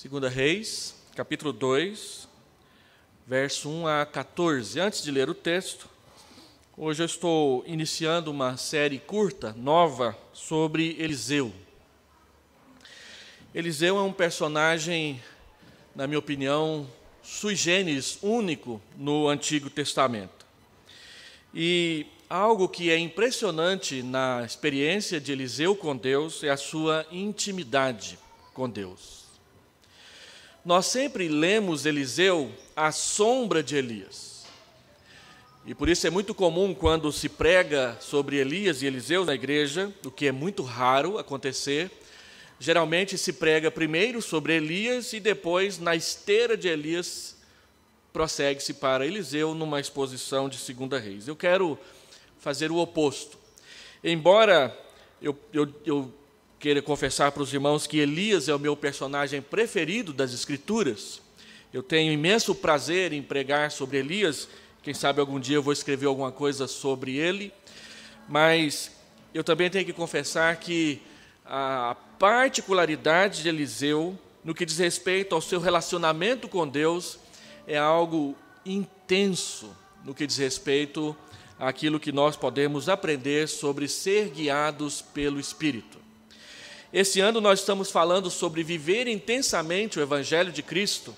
Segunda Reis, capítulo 2, verso 1 a 14. Antes de ler o texto, hoje eu estou iniciando uma série curta, nova, sobre Eliseu. Eliseu é um personagem, na minha opinião, sui generis, único no Antigo Testamento. E algo que é impressionante na experiência de Eliseu com Deus é a sua intimidade com Deus. Nós sempre lemos Eliseu à sombra de Elias. E por isso é muito comum quando se prega sobre Elias e Eliseu na igreja, o que é muito raro acontecer, geralmente se prega primeiro sobre Elias e depois, na esteira de Elias, prossegue-se para Eliseu numa exposição de Segunda Reis. Eu quero fazer o oposto. Embora eu, eu, eu querer confessar para os irmãos que Elias é o meu personagem preferido das Escrituras. Eu tenho imenso prazer em pregar sobre Elias. Quem sabe algum dia eu vou escrever alguma coisa sobre ele. Mas eu também tenho que confessar que a particularidade de Eliseu, no que diz respeito ao seu relacionamento com Deus, é algo intenso no que diz respeito àquilo que nós podemos aprender sobre ser guiados pelo Espírito. Esse ano nós estamos falando sobre viver intensamente o Evangelho de Cristo.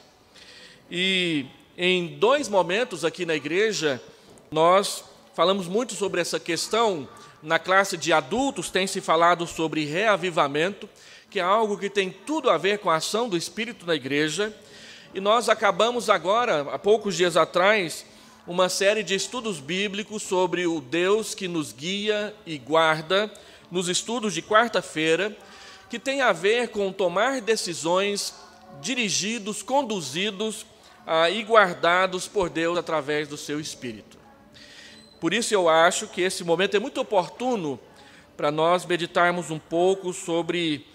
E em dois momentos aqui na igreja, nós falamos muito sobre essa questão. Na classe de adultos tem se falado sobre reavivamento, que é algo que tem tudo a ver com a ação do Espírito na igreja. E nós acabamos agora, há poucos dias atrás, uma série de estudos bíblicos sobre o Deus que nos guia e guarda, nos estudos de quarta-feira, que tem a ver com tomar decisões dirigidos, conduzidos ah, e guardados por Deus através do seu Espírito. Por isso eu acho que esse momento é muito oportuno para nós meditarmos um pouco sobre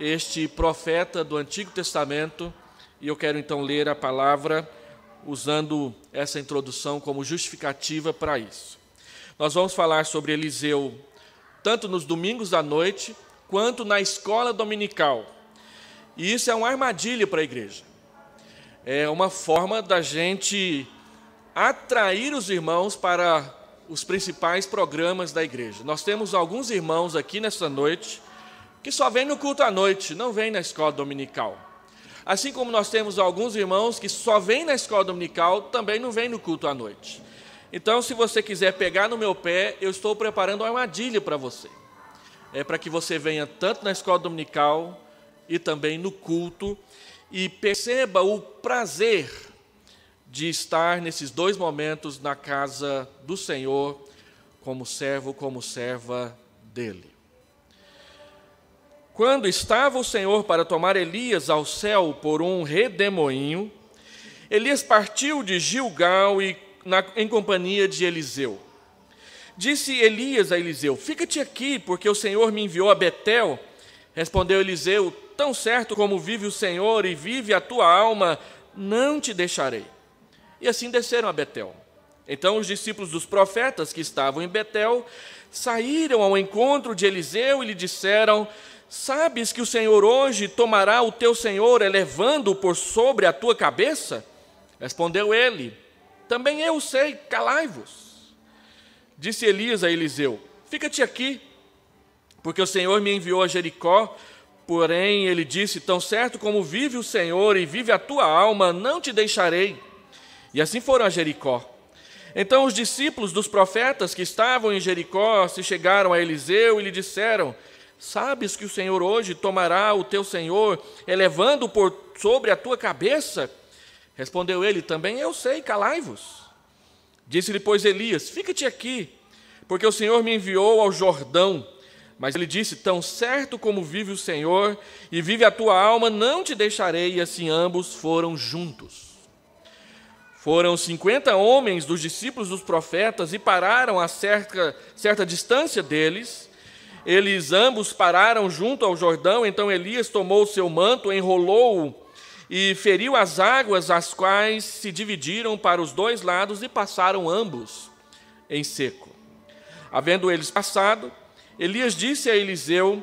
este profeta do Antigo Testamento, e eu quero então ler a palavra usando essa introdução como justificativa para isso. Nós vamos falar sobre Eliseu tanto nos domingos à noite quanto na escola dominical. E isso é uma armadilha para a igreja. É uma forma da gente atrair os irmãos para os principais programas da igreja. Nós temos alguns irmãos aqui nesta noite que só vêm no culto à noite, não vêm na escola dominical. Assim como nós temos alguns irmãos que só vêm na escola dominical, também não vêm no culto à noite. Então, se você quiser pegar no meu pé, eu estou preparando uma armadilha para você é para que você venha tanto na escola dominical e também no culto e perceba o prazer de estar nesses dois momentos na casa do Senhor, como servo, como serva dele. Quando estava o Senhor para tomar Elias ao céu por um redemoinho, Elias partiu de Gilgal e na, em companhia de Eliseu. Disse Elias a Eliseu: Fica-te aqui, porque o Senhor me enviou a Betel. Respondeu Eliseu: Tão certo como vive o Senhor e vive a tua alma, não te deixarei. E assim desceram a Betel. Então os discípulos dos profetas que estavam em Betel saíram ao encontro de Eliseu e lhe disseram: Sabes que o Senhor hoje tomará o teu senhor, elevando-o por sobre a tua cabeça? Respondeu ele: Também eu sei, calai-vos. Disse Elias a Eliseu: Fica-te aqui, porque o Senhor me enviou a Jericó. Porém, ele disse: Tão certo como vive o Senhor e vive a tua alma, não te deixarei. E assim foram a Jericó. Então os discípulos dos profetas que estavam em Jericó se chegaram a Eliseu e lhe disseram: Sabes que o Senhor hoje tomará o teu senhor, elevando-o por sobre a tua cabeça? Respondeu ele: Também eu sei, calai-vos. Disse-lhe, pois, Elias: Fica-te aqui, porque o Senhor me enviou ao Jordão. Mas ele disse: Tão certo como vive o Senhor e vive a tua alma, não te deixarei. E assim ambos foram juntos. Foram cinquenta homens dos discípulos dos profetas e pararam a certa, certa distância deles. Eles ambos pararam junto ao Jordão. Então Elias tomou o seu manto, enrolou-o e feriu as águas, as quais se dividiram para os dois lados e passaram ambos em seco. Havendo eles passado, Elias disse a Eliseu: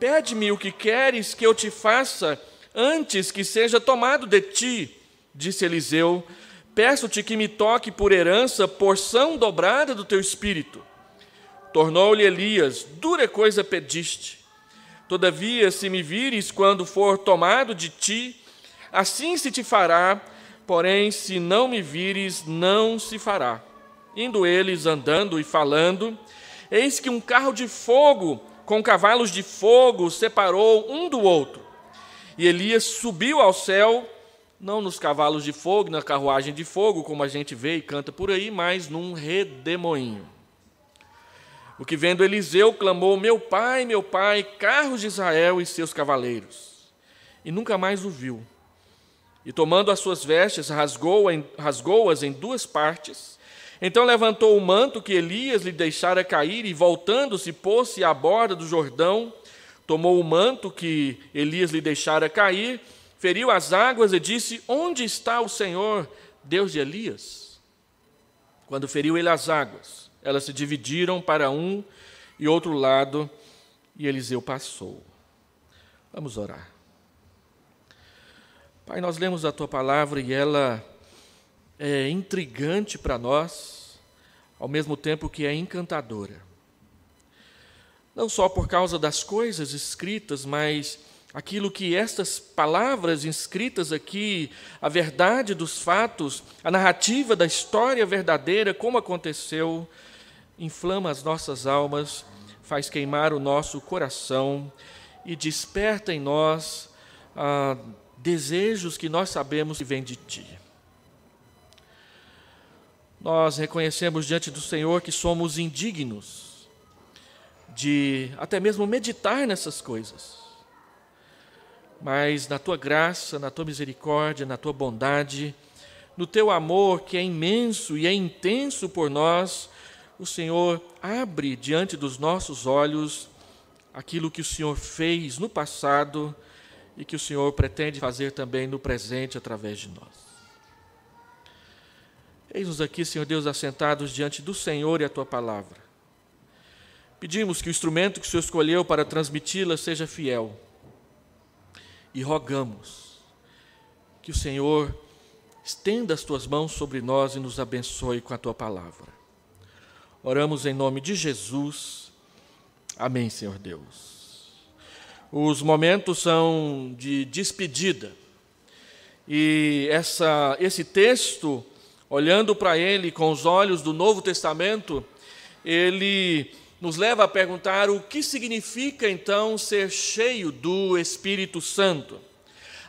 Pede-me o que queres que eu te faça antes que seja tomado de ti. Disse Eliseu: Peço-te que me toque por herança porção dobrada do teu espírito. Tornou-lhe Elias: Dura coisa pediste. Todavia, se me vires quando for tomado de ti, assim se te fará, porém, se não me vires, não se fará. Indo eles andando e falando, eis que um carro de fogo, com cavalos de fogo, separou um do outro. E Elias subiu ao céu, não nos cavalos de fogo, na carruagem de fogo, como a gente vê e canta por aí, mas num redemoinho. O que vendo Eliseu clamou: Meu pai, meu pai, carros de Israel e seus cavaleiros. E nunca mais o viu. E tomando as suas vestes, rasgou-as em duas partes. Então levantou o manto que Elias lhe deixara cair e, voltando-se, pôs-se à borda do Jordão. Tomou o manto que Elias lhe deixara cair, feriu as águas e disse: Onde está o Senhor, Deus de Elias? Quando feriu ele as águas, elas se dividiram para um e outro lado, e Eliseu passou. Vamos orar. Pai, nós lemos a tua palavra e ela é intrigante para nós, ao mesmo tempo que é encantadora. Não só por causa das coisas escritas, mas aquilo que estas palavras inscritas aqui, a verdade dos fatos, a narrativa da história verdadeira, como aconteceu, inflama as nossas almas, faz queimar o nosso coração e desperta em nós a desejos que nós sabemos que vêm de ti. Nós reconhecemos diante do Senhor que somos indignos de até mesmo meditar nessas coisas. Mas na tua graça, na tua misericórdia, na tua bondade, no teu amor que é imenso e é intenso por nós, o Senhor abre diante dos nossos olhos aquilo que o Senhor fez no passado e que o Senhor pretende fazer também no presente através de nós. Eis-nos aqui, Senhor Deus, assentados diante do Senhor e a tua palavra. Pedimos que o instrumento que o Senhor escolheu para transmiti-la seja fiel e rogamos que o Senhor estenda as tuas mãos sobre nós e nos abençoe com a tua palavra. Oramos em nome de Jesus. Amém, Senhor Deus. Os momentos são de despedida. E essa, esse texto, olhando para ele com os olhos do Novo Testamento, ele nos leva a perguntar o que significa então ser cheio do Espírito Santo.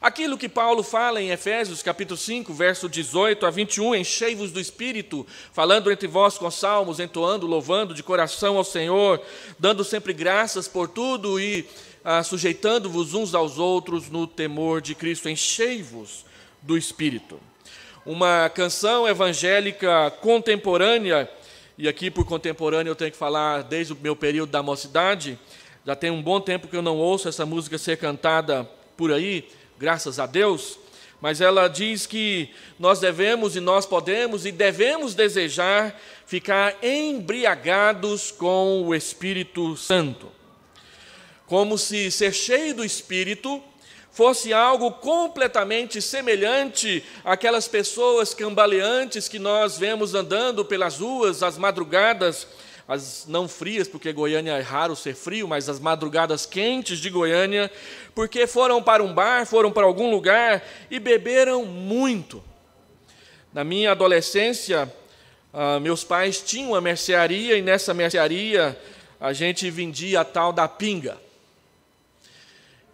Aquilo que Paulo fala em Efésios capítulo 5, verso 18 a 21, enchei-vos do Espírito, falando entre vós com salmos, entoando, louvando de coração ao Senhor, dando sempre graças por tudo e ah, sujeitando-vos uns aos outros no temor de Cristo, enchei-vos do Espírito. Uma canção evangélica contemporânea, e aqui por contemporânea eu tenho que falar desde o meu período da mocidade, já tem um bom tempo que eu não ouço essa música ser cantada por aí, graças a Deus, mas ela diz que nós devemos e nós podemos e devemos desejar ficar embriagados com o Espírito Santo como se ser cheio do Espírito fosse algo completamente semelhante àquelas pessoas cambaleantes que nós vemos andando pelas ruas às madrugadas, as não frias, porque Goiânia é raro ser frio, mas as madrugadas quentes de Goiânia, porque foram para um bar, foram para algum lugar e beberam muito. Na minha adolescência, ah, meus pais tinham uma mercearia e nessa mercearia a gente vendia a tal da pinga.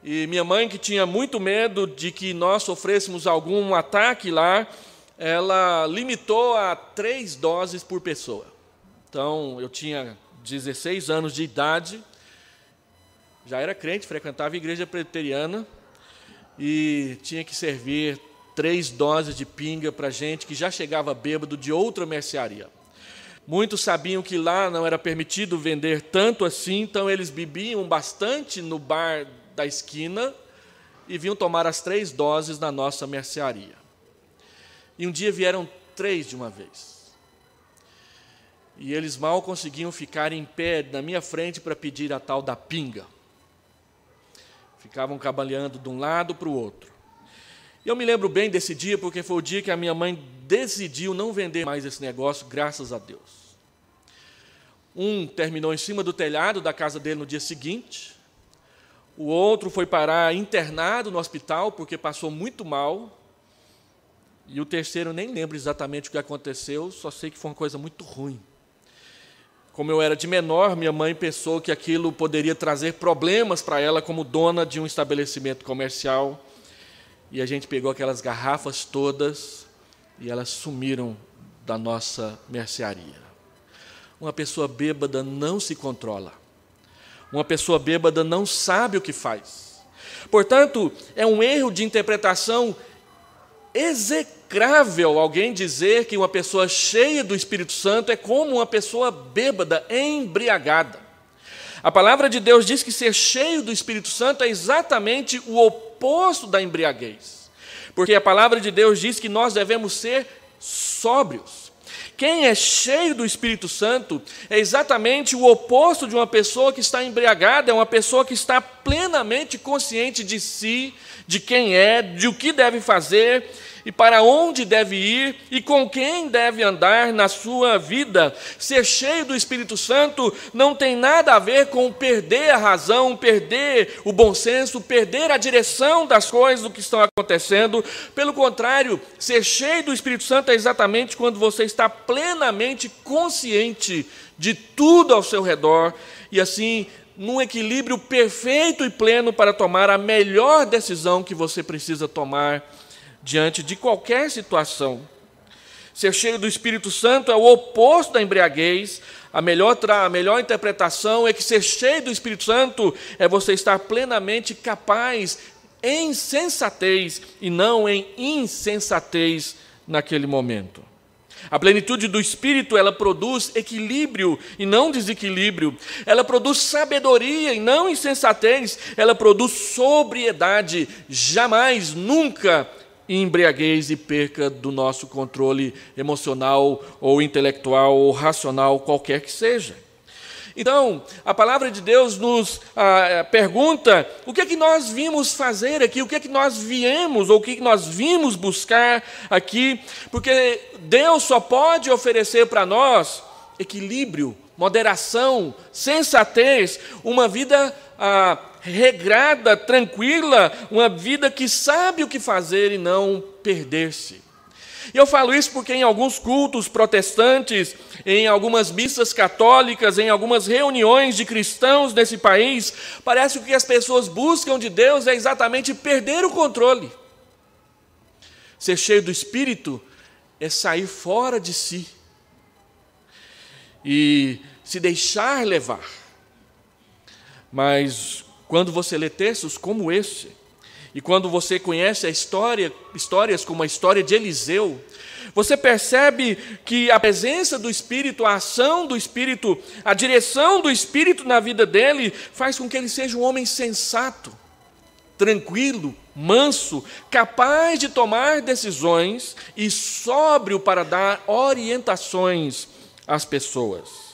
E minha mãe, que tinha muito medo de que nós sofrêssemos algum ataque lá, ela limitou a três doses por pessoa. Então, eu tinha 16 anos de idade, já era crente, frequentava a igreja presbiteriana e tinha que servir três doses de pinga para gente que já chegava bêbado de outra mercearia. Muitos sabiam que lá não era permitido vender tanto assim, então eles bebiam bastante no bar da esquina e vinham tomar as três doses na nossa mercearia. E um dia vieram três de uma vez. E eles mal conseguiam ficar em pé na minha frente para pedir a tal da pinga. Ficavam cabaleando de um lado para o outro. E eu me lembro bem desse dia, porque foi o dia que a minha mãe decidiu não vender mais esse negócio, graças a Deus. Um terminou em cima do telhado da casa dele no dia seguinte, o outro foi parar internado no hospital porque passou muito mal. E o terceiro nem lembro exatamente o que aconteceu, só sei que foi uma coisa muito ruim. Como eu era de menor, minha mãe pensou que aquilo poderia trazer problemas para ela como dona de um estabelecimento comercial. E a gente pegou aquelas garrafas todas e elas sumiram da nossa mercearia. Uma pessoa bêbada não se controla uma pessoa bêbada não sabe o que faz. Portanto, é um erro de interpretação execrável alguém dizer que uma pessoa cheia do Espírito Santo é como uma pessoa bêbada, embriagada. A palavra de Deus diz que ser cheio do Espírito Santo é exatamente o oposto da embriaguez. Porque a palavra de Deus diz que nós devemos ser sóbrios. Quem é cheio do Espírito Santo é exatamente o oposto de uma pessoa que está embriagada, é uma pessoa que está plenamente consciente de si, de quem é, de o que deve fazer e para onde deve ir e com quem deve andar na sua vida. Ser cheio do Espírito Santo não tem nada a ver com perder a razão, perder o bom senso, perder a direção das coisas do que estão acontecendo. Pelo contrário, ser cheio do Espírito Santo é exatamente quando você está plenamente consciente de tudo ao seu redor e assim num equilíbrio perfeito e pleno para tomar a melhor decisão que você precisa tomar diante de qualquer situação. Ser cheio do Espírito Santo é o oposto da embriaguez. A melhor, a melhor interpretação é que ser cheio do Espírito Santo é você estar plenamente capaz em sensatez e não em insensatez naquele momento. A plenitude do espírito, ela produz equilíbrio e não desequilíbrio. Ela produz sabedoria e não insensatez. Ela produz sobriedade, jamais, nunca embriaguez e perca do nosso controle emocional ou intelectual ou racional, qualquer que seja. Então, a palavra de Deus nos ah, eh, pergunta o que é que nós vimos fazer aqui, o que é que nós viemos, ou o que, é que nós vimos buscar aqui, porque Deus só pode oferecer para nós equilíbrio, moderação, sensatez, uma vida ah, regrada, tranquila, uma vida que sabe o que fazer e não perder-se. E eu falo isso porque em alguns cultos protestantes, em algumas missas católicas, em algumas reuniões de cristãos nesse país, parece que o que as pessoas buscam de Deus é exatamente perder o controle. Ser cheio do espírito é sair fora de si e se deixar levar. Mas quando você lê textos como esse, e quando você conhece a história, histórias como a história de Eliseu, você percebe que a presença do Espírito, a ação do Espírito, a direção do Espírito na vida dele faz com que ele seja um homem sensato, tranquilo, manso, capaz de tomar decisões e sóbrio para dar orientações às pessoas.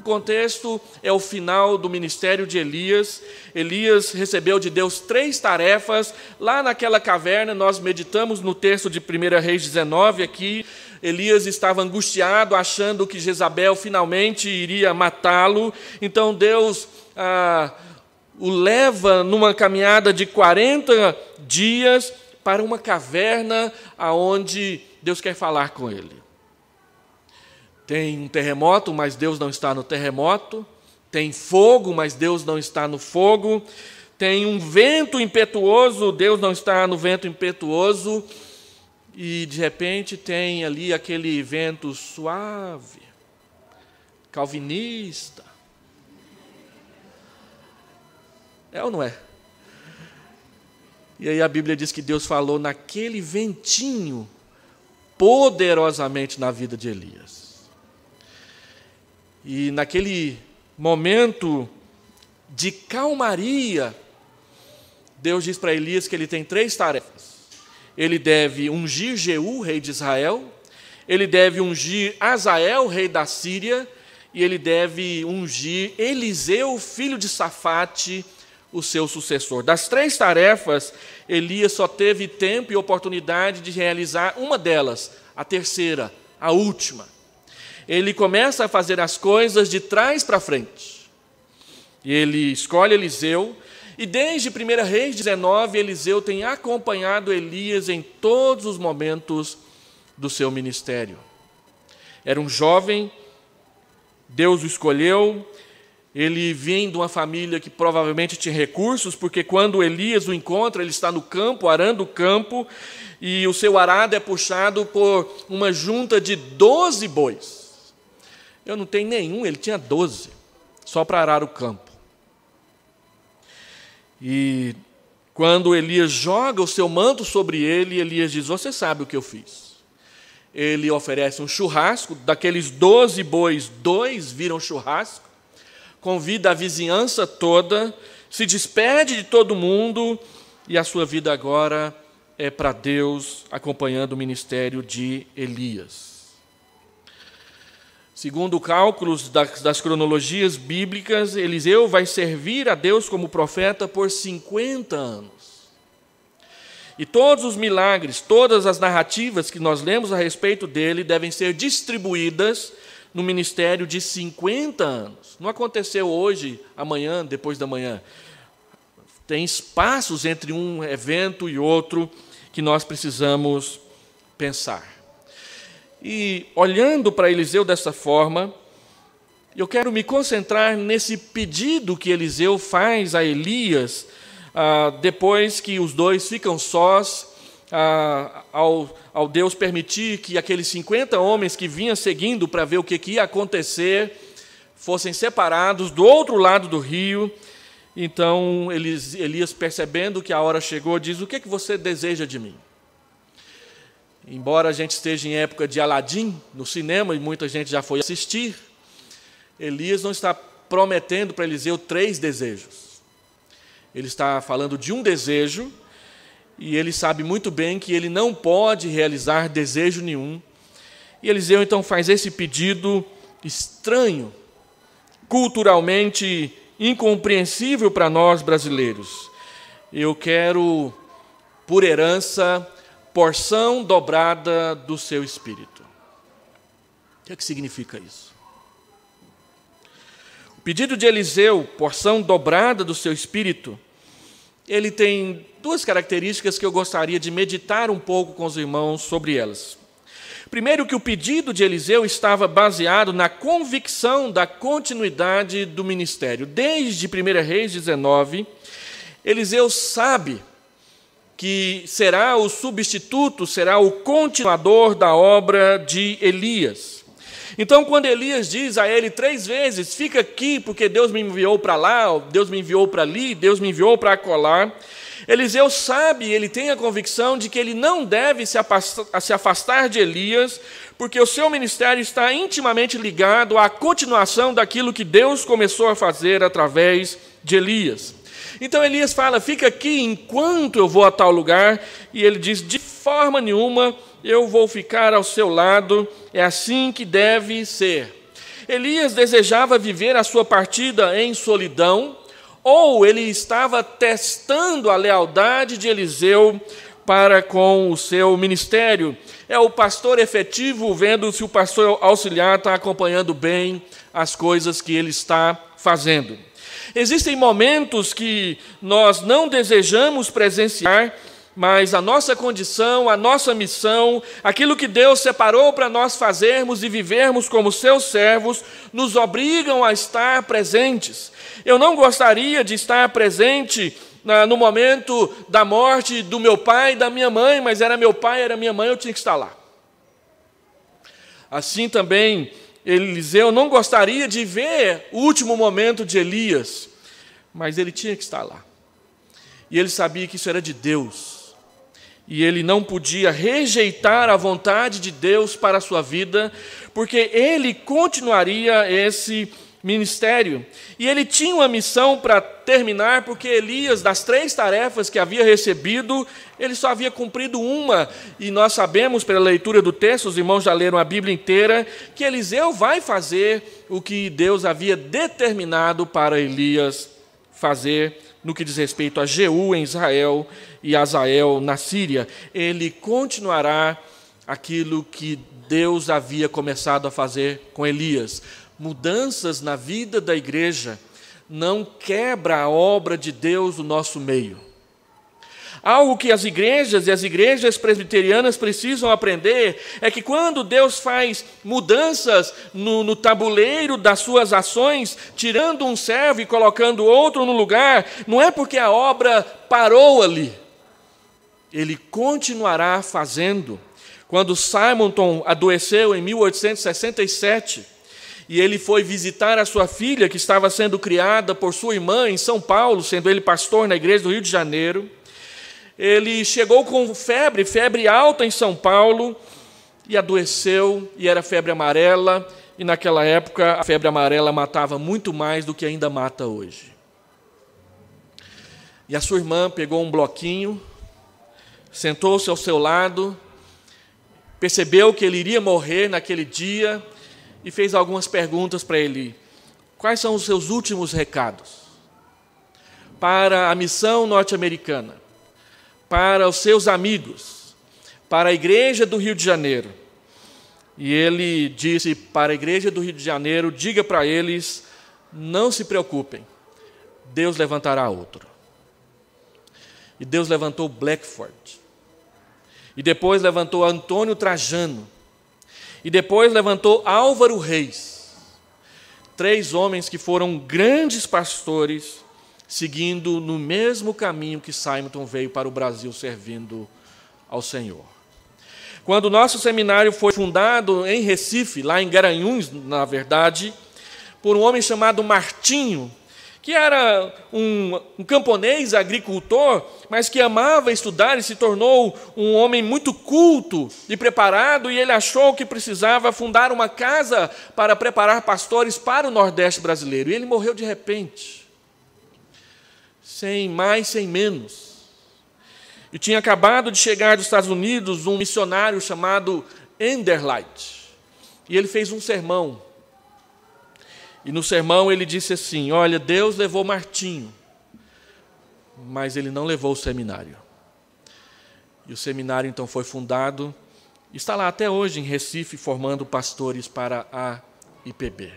O contexto é o final do ministério de Elias. Elias recebeu de Deus três tarefas. Lá naquela caverna, nós meditamos no texto de 1 Reis 19 aqui. Elias estava angustiado, achando que Jezabel finalmente iria matá-lo. Então Deus ah, o leva numa caminhada de 40 dias para uma caverna aonde Deus quer falar com ele. Tem um terremoto, mas Deus não está no terremoto. Tem fogo, mas Deus não está no fogo. Tem um vento impetuoso, Deus não está no vento impetuoso. E de repente tem ali aquele vento suave, calvinista. É ou não é? E aí a Bíblia diz que Deus falou naquele ventinho poderosamente na vida de Elias. E naquele momento de calmaria, Deus diz para Elias que ele tem três tarefas. Ele deve ungir Jeú, rei de Israel, ele deve ungir Azael, rei da Síria, e ele deve ungir Eliseu, filho de Safate, o seu sucessor. Das três tarefas, Elias só teve tempo e oportunidade de realizar uma delas, a terceira, a última ele começa a fazer as coisas de trás para frente. E ele escolhe Eliseu, e desde 1 Reis 19, Eliseu tem acompanhado Elias em todos os momentos do seu ministério. Era um jovem, Deus o escolheu, ele vinha de uma família que provavelmente tinha recursos, porque quando Elias o encontra, ele está no campo, arando o campo, e o seu arado é puxado por uma junta de 12 bois. Eu não tenho nenhum, ele tinha 12, só para arar o campo. E quando Elias joga o seu manto sobre ele, Elias diz: Você sabe o que eu fiz. Ele oferece um churrasco, daqueles 12 bois, dois viram churrasco, convida a vizinhança toda, se despede de todo mundo, e a sua vida agora é para Deus, acompanhando o ministério de Elias. Segundo cálculos das cronologias bíblicas, Eliseu vai servir a Deus como profeta por 50 anos. E todos os milagres, todas as narrativas que nós lemos a respeito dele devem ser distribuídas no ministério de 50 anos. Não aconteceu hoje, amanhã, depois da manhã. Tem espaços entre um evento e outro que nós precisamos pensar. E olhando para Eliseu dessa forma, eu quero me concentrar nesse pedido que Eliseu faz a Elias, ah, depois que os dois ficam sós, ah, ao, ao, Deus permitir que aqueles 50 homens que vinham seguindo para ver o que, que ia acontecer fossem separados do outro lado do rio. Então Elias, percebendo que a hora chegou, diz: O que, é que você deseja de mim? Embora a gente esteja em época de Aladim no cinema e muita gente já foi assistir, Elias não está prometendo para Eliseu três desejos. Ele está falando de um desejo e ele sabe muito bem que ele não pode realizar desejo nenhum. E Eliseu então faz esse pedido estranho, culturalmente incompreensível para nós brasileiros. Eu quero, por herança, porção dobrada do seu espírito. O que, é que significa isso? O pedido de Eliseu, porção dobrada do seu espírito, ele tem duas características que eu gostaria de meditar um pouco com os irmãos sobre elas. Primeiro, que o pedido de Eliseu estava baseado na convicção da continuidade do ministério. Desde 1 Reis 19, Eliseu sabe que será o substituto, será o continuador da obra de Elias. Então, quando Elias diz a ele três vezes: fica aqui, porque Deus me enviou para lá, Deus me enviou para ali, Deus me enviou para acolá. Eliseu sabe, ele tem a convicção de que ele não deve se afastar de Elias, porque o seu ministério está intimamente ligado à continuação daquilo que Deus começou a fazer através de Elias. Então Elias fala: fica aqui enquanto eu vou a tal lugar. E ele diz: de forma nenhuma eu vou ficar ao seu lado, é assim que deve ser. Elias desejava viver a sua partida em solidão, ou ele estava testando a lealdade de Eliseu para com o seu ministério. É o pastor efetivo vendo se o pastor auxiliar está acompanhando bem as coisas que ele está fazendo. Existem momentos que nós não desejamos presenciar, mas a nossa condição, a nossa missão, aquilo que Deus separou para nós fazermos e vivermos como seus servos, nos obrigam a estar presentes. Eu não gostaria de estar presente ah, no momento da morte do meu pai e da minha mãe, mas era meu pai, era minha mãe, eu tinha que estar lá. Assim também Eliseu não gostaria de ver o último momento de Elias, mas ele tinha que estar lá. E ele sabia que isso era de Deus. E ele não podia rejeitar a vontade de Deus para a sua vida, porque ele continuaria esse ministério. E ele tinha uma missão para terminar, porque Elias, das três tarefas que havia recebido, ele só havia cumprido uma. E nós sabemos, pela leitura do texto, os irmãos já leram a Bíblia inteira, que Eliseu vai fazer o que Deus havia determinado para Elias fazer no que diz respeito a Jeú em Israel e Azael na Síria. Ele continuará aquilo que Deus havia começado a fazer com Elias mudanças na vida da igreja não quebra a obra de Deus no nosso meio. Algo que as igrejas e as igrejas presbiterianas precisam aprender é que quando Deus faz mudanças no, no, tabuleiro das suas ações, tirando um servo e colocando outro no lugar, não é porque a obra parou ali. Ele continuará fazendo. Quando Simonton adoeceu em 1867, e ele foi visitar a sua filha, que estava sendo criada por sua irmã em São Paulo, sendo ele pastor na igreja do Rio de Janeiro. Ele chegou com febre, febre alta em São Paulo, e adoeceu, e era febre amarela, e naquela época a febre amarela matava muito mais do que ainda mata hoje. E a sua irmã pegou um bloquinho, sentou-se ao seu lado, percebeu que ele iria morrer naquele dia, e fez algumas perguntas para ele. Quais são os seus últimos recados? Para a missão norte-americana, para os seus amigos, para a igreja do Rio de Janeiro. E ele disse para a igreja do Rio de Janeiro: diga para eles, não se preocupem, Deus levantará outro. E Deus levantou Blackford. E depois levantou Antônio Trajano. E depois levantou Álvaro Reis, três homens que foram grandes pastores, seguindo no mesmo caminho que Simonton veio para o Brasil servindo ao Senhor. Quando o nosso seminário foi fundado em Recife, lá em Garanhuns, na verdade, por um homem chamado Martinho, que era um, um, camponês agricultor, mas que amava estudar e se tornou um homem muito culto e preparado, e ele achou que precisava fundar uma casa para preparar pastores para o Nordeste brasileiro. E ele morreu de repente, sem mais, sem menos. E tinha acabado de chegar dos Estados Unidos um missionário chamado Enderlight, e ele fez um sermão e no sermão ele disse assim: Olha, Deus levou Martinho, mas ele não levou o seminário. E o seminário então foi fundado, está lá até hoje em Recife, formando pastores para a IPB.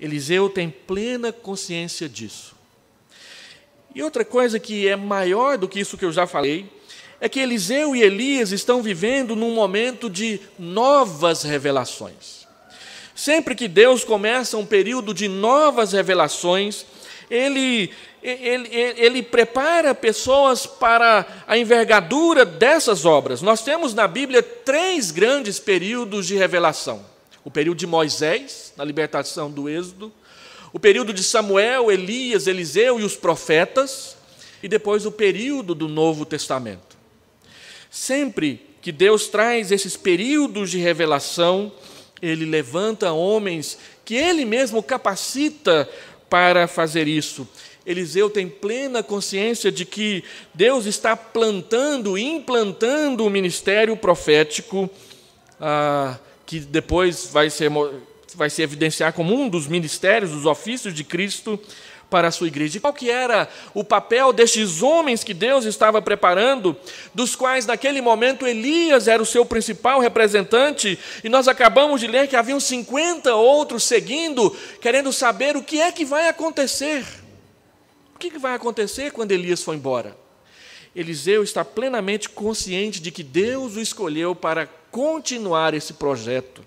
Eliseu tem plena consciência disso. E outra coisa que é maior do que isso que eu já falei, é que Eliseu e Elias estão vivendo num momento de novas revelações. Sempre que Deus começa um período de novas revelações, ele, ele, ele, prepara pessoas para a envergadura dessas obras. Nós temos na Bíblia três grandes períodos de revelação: o período de Moisés, na libertação do Êxodo, o período de Samuel, Elias, Eliseu e os profetas, e depois o período do Novo Testamento. Sempre que Deus traz esses períodos de revelação, ele levanta homens que ele mesmo capacita para fazer isso. Eliseu tem plena consciência de que Deus está plantando e implantando o ministério profético, ah, que depois vai ser, vai se evidenciar como um dos ministérios, dos ofícios de Cristo, para a sua igreja. E qual que era o papel destes homens que Deus estava preparando, dos quais naquele momento Elias era o seu principal representante, e nós acabamos de ler que haviam 50 outros seguindo, querendo saber o que é que vai acontecer. O que, que vai acontecer quando Elias foi embora? Eliseu está plenamente consciente de que Deus o escolheu para continuar esse projeto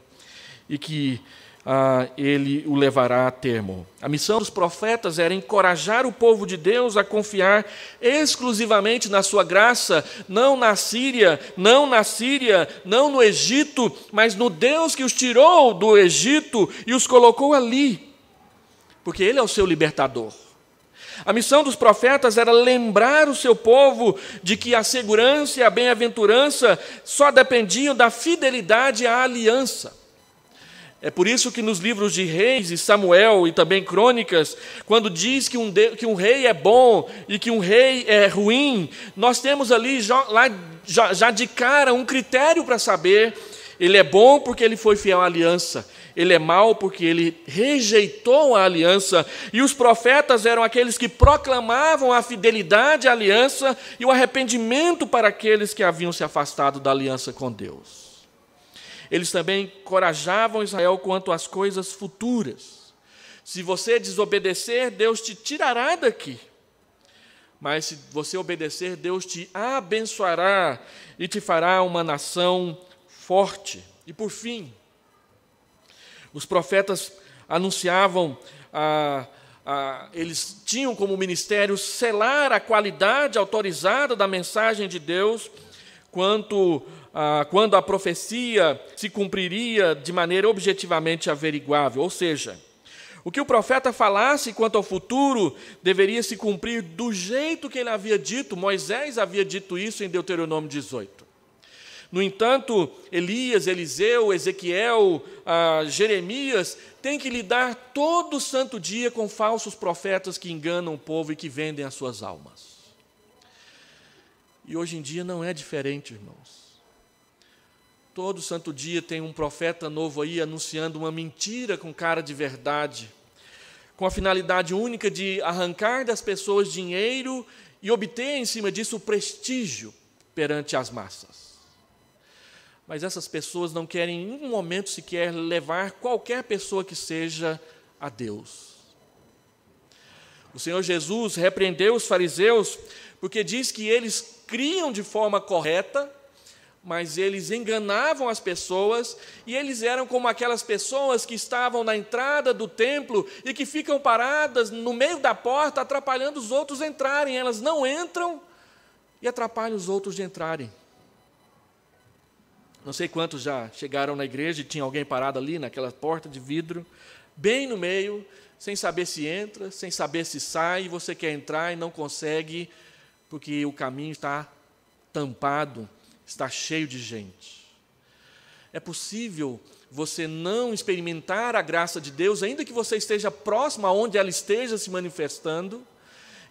e que ah, ele o levará a termo. A missão dos profetas era encorajar o povo de Deus a confiar exclusivamente na sua graça, não na Síria, não na Síria, não no Egito, mas no Deus que os tirou do Egito e os colocou ali, porque ele é o seu libertador. A missão dos profetas era lembrar o seu povo de que a segurança e a bem-aventurança só dependiam da fidelidade à aliança. É por isso que nos livros de Reis e Samuel e também Crônicas, quando diz que um, de, que um rei é bom e que um rei é ruim, nós temos ali lá, já, já de cara um critério para saber: ele é bom porque ele foi fiel à aliança, ele é mau porque ele rejeitou a aliança, e os profetas eram aqueles que proclamavam a fidelidade à aliança e o arrependimento para aqueles que haviam se afastado da aliança com Deus. Eles também encorajavam Israel quanto às coisas futuras. Se você desobedecer, Deus te tirará daqui. Mas se você obedecer, Deus te abençoará e te fará uma nação forte. E por fim, os profetas anunciavam, ah, ah, eles tinham como ministério selar a qualidade autorizada da mensagem de Deus quanto ah, quando a profecia se cumpriria de maneira objetivamente averiguável, ou seja, o que o profeta falasse quanto ao futuro deveria se cumprir do jeito que ele havia dito, Moisés havia dito isso em Deuteronômio 18. No entanto, Elias, Eliseu, Ezequiel, ah, Jeremias têm que lidar todo santo dia com falsos profetas que enganam o povo e que vendem as suas almas. E hoje em dia não é diferente, irmãos. Todo santo dia tem um profeta novo aí anunciando uma mentira com cara de verdade, com a finalidade única de arrancar das pessoas dinheiro e obter em cima disso prestígio perante as massas. Mas essas pessoas não querem em um momento sequer levar qualquer pessoa que seja a Deus. O Senhor Jesus repreendeu os fariseus porque diz que eles criam de forma correta mas eles enganavam as pessoas, e eles eram como aquelas pessoas que estavam na entrada do templo e que ficam paradas no meio da porta, atrapalhando os outros entrarem. Elas não entram e atrapalham os outros de entrarem. Não sei quantos já chegaram na igreja e tinha alguém parado ali naquela porta de vidro, bem no meio, sem saber se entra, sem saber se sai, e você quer entrar e não consegue, porque o caminho está tampado está cheio de gente. É possível você não experimentar a graça de Deus, ainda que você esteja próximo aonde ela esteja se manifestando,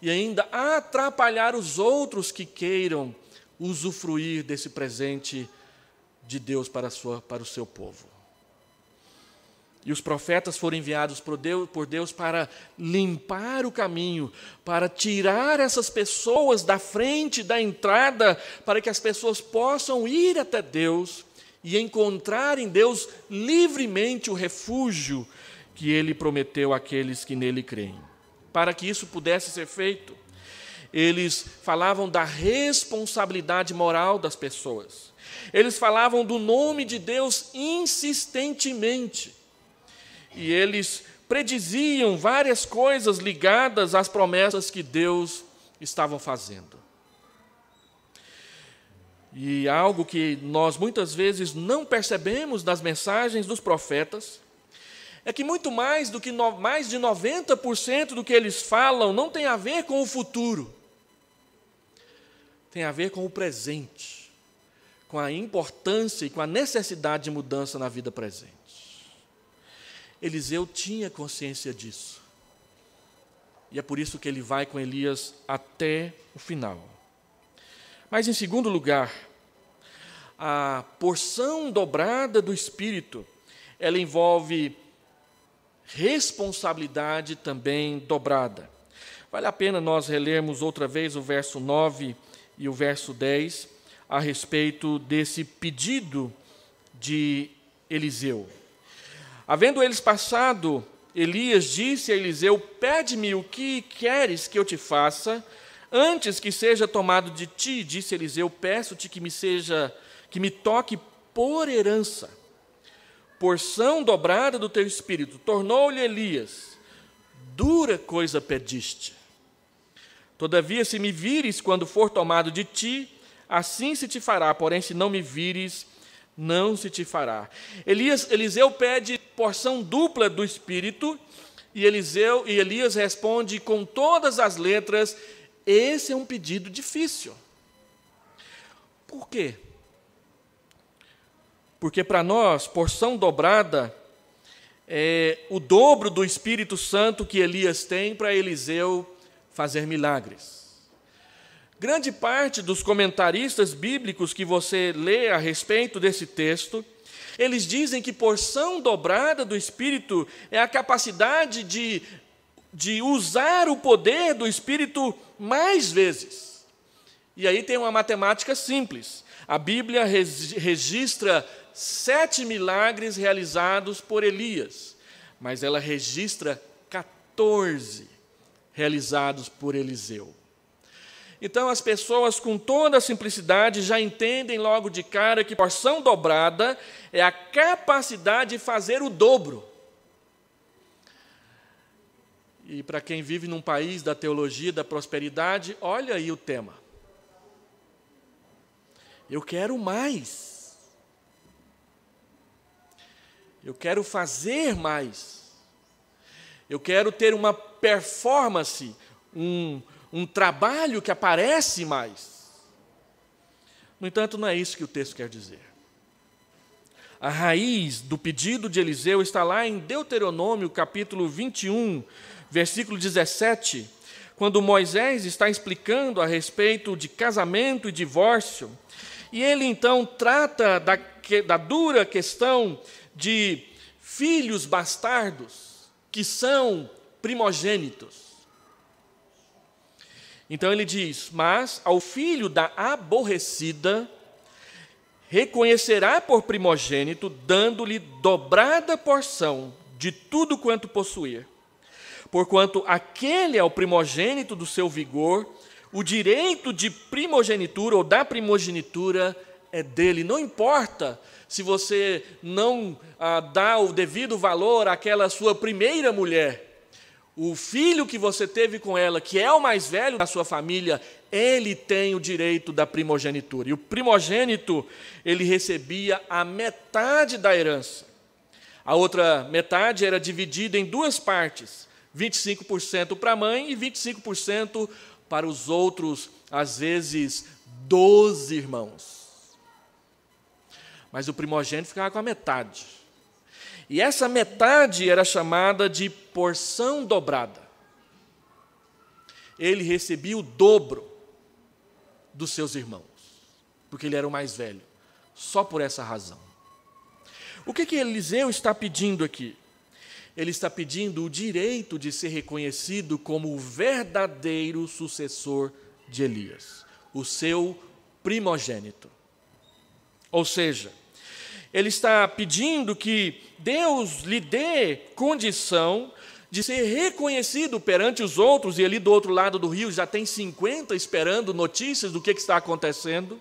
e ainda atrapalhar os outros que queiram usufruir desse presente de Deus para, sua, para o seu povo. E os profetas foram enviados por Deus, por Deus para limpar o caminho, para tirar essas pessoas da frente, da entrada, para que as pessoas possam ir até Deus e encontrar em Deus livremente o refúgio que ele prometeu àqueles que nele creem. Para que isso pudesse ser feito, eles falavam da responsabilidade moral das pessoas. Eles falavam do nome de Deus insistentemente e eles prediziam várias coisas ligadas às promessas que Deus estava fazendo. E algo que nós muitas vezes não percebemos das mensagens dos profetas é que muito mais do que no, mais de 90% do que eles falam não tem a ver com o futuro. Tem a ver com o presente, com a importância e com a necessidade de mudança na vida presente. Eliseu tinha consciência disso. E é por isso que ele vai com Elias até o final. Mas, em segundo lugar, a porção dobrada do Espírito, ela envolve responsabilidade também dobrada. Vale a pena nós relermos outra vez o verso 9 e o verso 10 a respeito desse pedido de Eliseu. Havendo eles passado, Elias disse a Eliseu: Pede-me o que queres que eu te faça, antes que seja tomado de ti. Disse Eliseu: Peço-te que me seja, que me toque por herança. Porção dobrada do teu espírito. Tornou-lhe Elias: Dura coisa pediste. Todavia, se me vires quando for tomado de ti, assim se te fará, porém, se não me vires, não se te fará. Elias, Eliseu pede porção dupla do Espírito, e, Eliseu, e Elias responde com todas as letras: esse é um pedido difícil. Por quê? Porque para nós, porção dobrada é o dobro do Espírito Santo que Elias tem para Eliseu fazer milagres. Grande parte dos comentaristas bíblicos que você lê a respeito desse texto, eles dizem que porção dobrada do Espírito é a capacidade de, de usar o poder do Espírito mais vezes. E aí tem uma matemática simples. A Bíblia registra sete milagres realizados por Elias, mas ela registra 14 realizados por Eliseu. Então, as pessoas, com toda a simplicidade, já entendem logo de cara que porção dobrada é a capacidade de fazer o dobro. E para quem vive num país da teologia da prosperidade, olha aí o tema. Eu quero mais. Eu quero fazer mais. Eu quero ter uma performance, um, um trabalho que aparece mais. No entanto, não é isso que o texto quer dizer. A raiz do pedido de Eliseu está lá em Deuteronômio, capítulo 21, versículo 17, quando Moisés está explicando a respeito de casamento e divórcio. E ele então trata da, da dura questão de filhos bastardos, que são primogênitos. Então ele diz: Mas ao filho da aborrecida reconhecerá por primogênito, dando-lhe dobrada porção de tudo quanto possuir. Porquanto aquele é o primogênito do seu vigor, o direito de primogenitura ou da primogenitura é dele. Não importa se você não ah, dá o devido valor àquela sua primeira mulher, o filho que você teve com ela, que é o mais velho da sua família, ele tem o direito da primogenitura. E o primogênito, ele recebia a metade da herança. A outra metade era dividida em duas partes: 25% para a mãe e 25% para os outros, às vezes, 12 irmãos. Mas o primogênito ficava com a metade. E essa metade era chamada de porção dobrada. Ele recebia o dobro dos seus irmãos, porque ele era o mais velho, só por essa razão. O que, que Eliseu está pedindo aqui? Ele está pedindo o direito de ser reconhecido como o verdadeiro sucessor de Elias, o seu primogênito. Ou seja, ele está pedindo que Deus lhe dê condição de ser reconhecido perante os outros, e ali do outro lado do rio já tem 50 esperando notícias do que está acontecendo,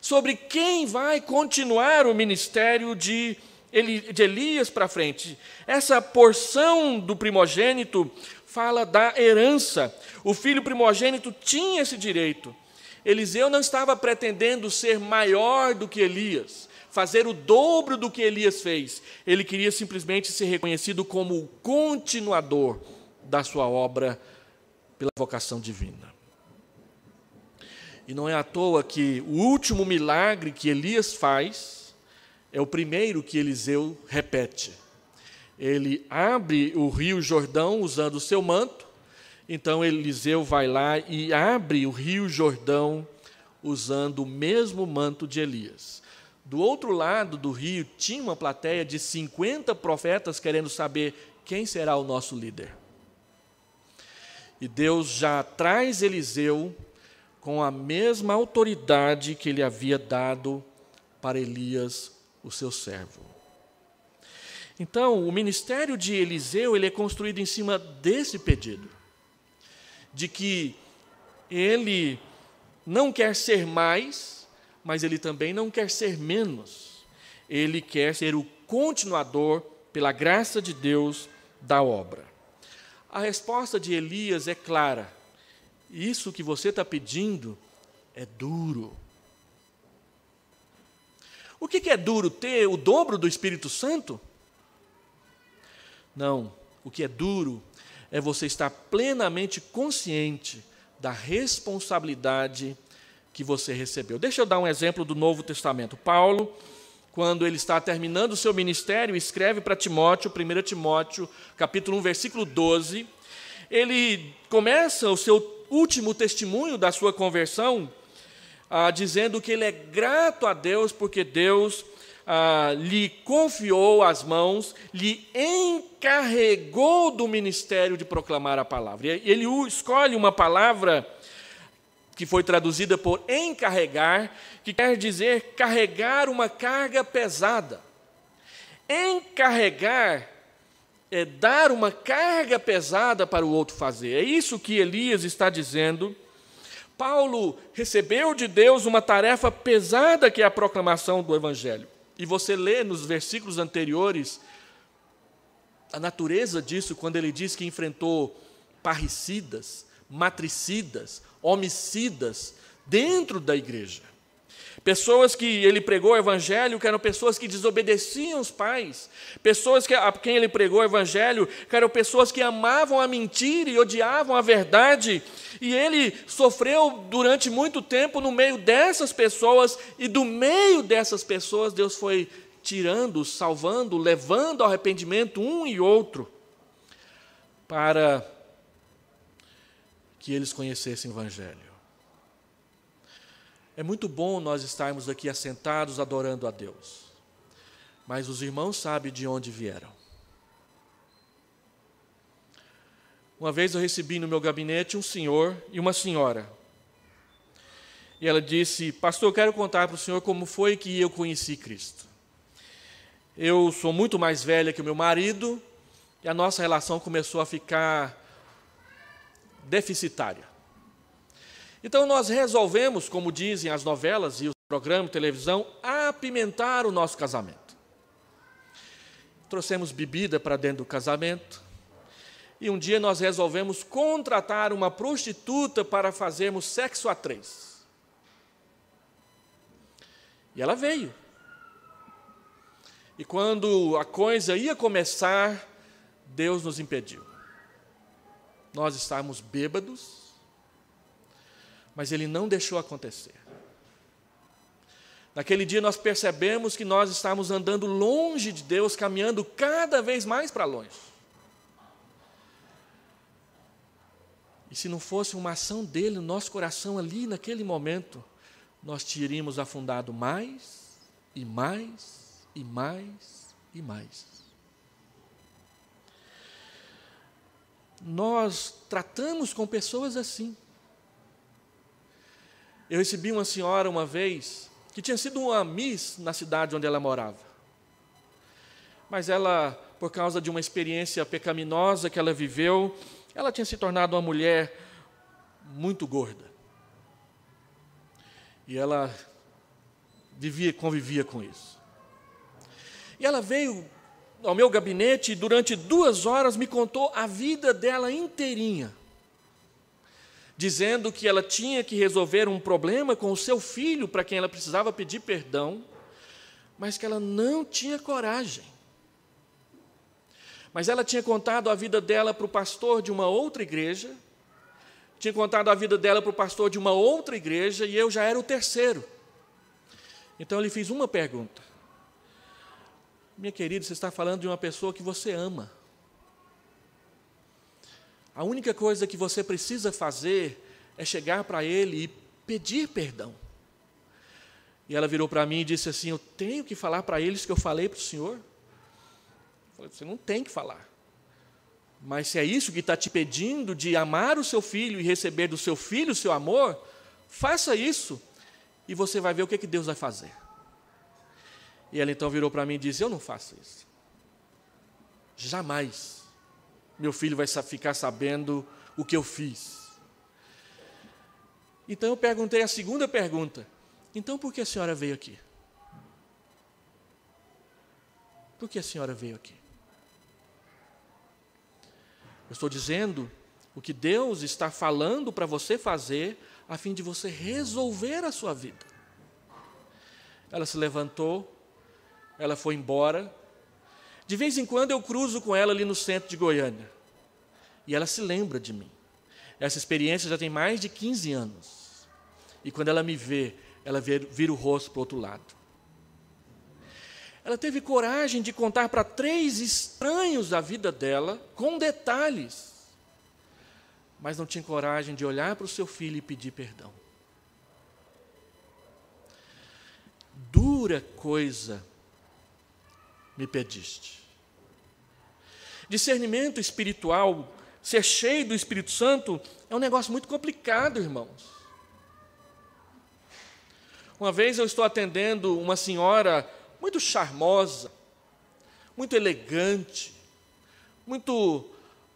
sobre quem vai continuar o ministério de, Elias para frente. Essa porção do primogênito fala da herança. O filho primogênito tinha esse direito. Eliseu não estava pretendendo ser maior do que Elias fazer o dobro do que Elias fez. Ele queria simplesmente ser reconhecido como o continuador da sua obra pela vocação divina. E não é à toa que o último milagre que Elias faz é o primeiro que Eliseu repete. Ele abre o rio Jordão usando o seu manto, então Eliseu vai lá e abre o rio Jordão usando o mesmo manto de Elias. Do outro lado do rio tinha uma plateia de 50 profetas querendo saber quem será o nosso líder. E Deus já traz Eliseu com a mesma autoridade que ele havia dado para Elias, o seu servo. Então, o ministério de Eliseu ele é construído em cima desse pedido, de que ele não quer ser mais mas ele também não quer ser menos. Ele quer ser o continuador, pela graça de Deus, da obra. A resposta de Elias é clara. Isso que você está pedindo é duro. O que é duro? Ter o dobro do Espírito Santo? Não. O que é duro é você estar plenamente consciente da responsabilidade que você recebeu. Deixa eu dar um exemplo do Novo Testamento. Paulo, quando ele está terminando o seu ministério, escreve para Timóteo, 1 Timóteo, capítulo 1, versículo 12. Ele começa o seu último testemunho da sua conversão, ah, dizendo que ele é grato a Deus porque Deus ah, lhe confiou as mãos, lhe encarregou do ministério de proclamar a palavra. E ele escolhe uma palavra que foi traduzida por encarregar, que quer dizer carregar uma carga pesada. Encarregar é dar uma carga pesada para o outro fazer. É isso que Elias está dizendo. Paulo recebeu de Deus uma tarefa pesada que é a proclamação do Evangelho. E você lê nos versículos anteriores a natureza disso quando ele diz que enfrentou parricidas, matricidas, homicidas dentro da igreja. Pessoas que ele pregou o evangelho que eram pessoas que desobedeciam os pais. Pessoas que, a quem ele pregou o evangelho que eram pessoas que amavam a mentira e odiavam a verdade. E ele sofreu durante muito tempo no meio dessas pessoas, e do meio dessas pessoas, Deus foi tirando, salvando, levando ao arrependimento um e outro, para que eles conhecessem o Evangelho. É muito bom nós estarmos aqui assentados adorando a Deus, mas os irmãos sabem de onde vieram. Uma vez eu recebi no meu gabinete um senhor e uma senhora. E ela disse: Pastor, eu quero contar para o senhor como foi que eu conheci Cristo. Eu sou muito mais velha que o meu marido e a nossa relação começou a ficar deficitária. Então nós resolvemos, como dizem as novelas e os programas de televisão, apimentar o nosso casamento. Trouxemos bebida para dentro do casamento. E um dia nós resolvemos contratar uma prostituta para fazermos sexo a três. E ela veio. E quando a coisa ia começar, Deus nos impediu nós estarmos bêbados, mas ele não deixou acontecer. Naquele dia nós percebemos que nós estamos andando longe de Deus, caminhando cada vez mais para longe. E se não fosse uma ação dele no nosso coração ali naquele momento, nós teríamos afundado mais e mais e mais e mais. Nós tratamos com pessoas assim. Eu recebi uma senhora uma vez que tinha sido uma miss na cidade onde ela morava. Mas ela, por causa de uma experiência pecaminosa que ela viveu, ela tinha se tornado uma mulher muito gorda. E ela vivia, convivia com isso. E ela veio ao meu gabinete e durante duas horas me contou a vida dela inteirinha, dizendo que ela tinha que resolver um problema com o seu filho para quem ela precisava pedir perdão, mas que ela não tinha coragem. Mas ela tinha contado a vida dela para o pastor de uma outra igreja, tinha contado a vida dela para o pastor de uma outra igreja e eu já era o terceiro. Então eu lhe fiz uma pergunta: minha querida, você está falando de uma pessoa que você ama. A única coisa que você precisa fazer é chegar para ele e pedir perdão. E ela virou para mim e disse assim: Eu tenho que falar para eles que eu falei para o senhor? Eu falei: Você não tem que falar. Mas se é isso que está te pedindo de amar o seu filho e receber do seu filho o seu amor, faça isso e você vai ver o que, que Deus vai fazer. E ela então virou para mim e disse: Eu não faço isso. Jamais meu filho vai ficar sabendo o que eu fiz. Então eu perguntei a segunda pergunta: Então por que a senhora veio aqui? Por que a senhora veio aqui? Eu estou dizendo o que Deus está falando para você fazer a fim de você resolver a sua vida. Ela se levantou, ela foi embora. De vez em quando eu cruzo com ela ali no centro de Goiânia. E ela se lembra de mim. Essa experiência já tem mais de 15 anos. E quando ela me vê, ela vira o rosto para o outro lado. Ela teve coragem de contar para três estranhos a vida dela, com detalhes, mas não tinha coragem de olhar para o seu filho e pedir perdão. Dura coisa me pediste. Discernimento espiritual, ser cheio do Espírito Santo, é um negócio muito complicado, irmãos. Uma vez eu estou atendendo uma senhora muito charmosa, muito elegante, muito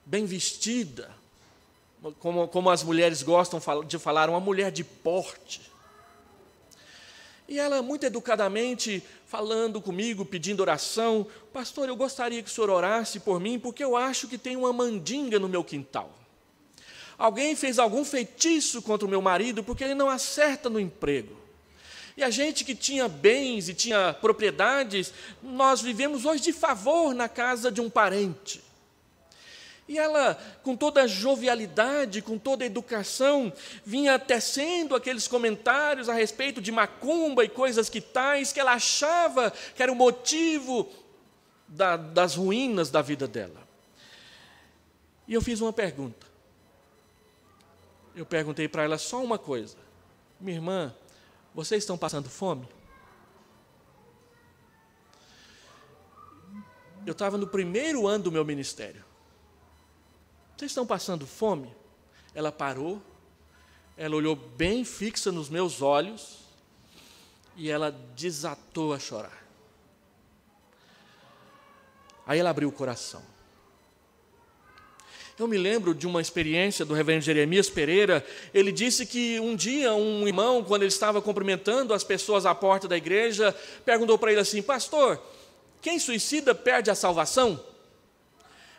bem vestida, como, como as mulheres gostam de falar, uma mulher de porte. E ela, muito educadamente, falando comigo, pedindo oração: Pastor, eu gostaria que o senhor orasse por mim, porque eu acho que tem uma mandinga no meu quintal. Alguém fez algum feitiço contra o meu marido porque ele não acerta no emprego. E a gente que tinha bens e tinha propriedades, nós vivemos hoje de favor na casa de um parente. E ela, com toda a jovialidade, com toda a educação, vinha tecendo aqueles comentários a respeito de macumba e coisas que tais, que ela achava que era o motivo da, das ruínas da vida dela. E eu fiz uma pergunta. Eu perguntei para ela só uma coisa: Minha irmã, vocês estão passando fome? Eu estava no primeiro ano do meu ministério. Vocês estão passando fome? Ela parou, ela olhou bem fixa nos meus olhos e ela desatou a chorar. Aí ela abriu o coração. Eu me lembro de uma experiência do reverendo Jeremias Pereira. Ele disse que um dia um irmão, quando ele estava cumprimentando as pessoas à porta da igreja, perguntou para ele assim: Pastor, quem suicida perde a salvação?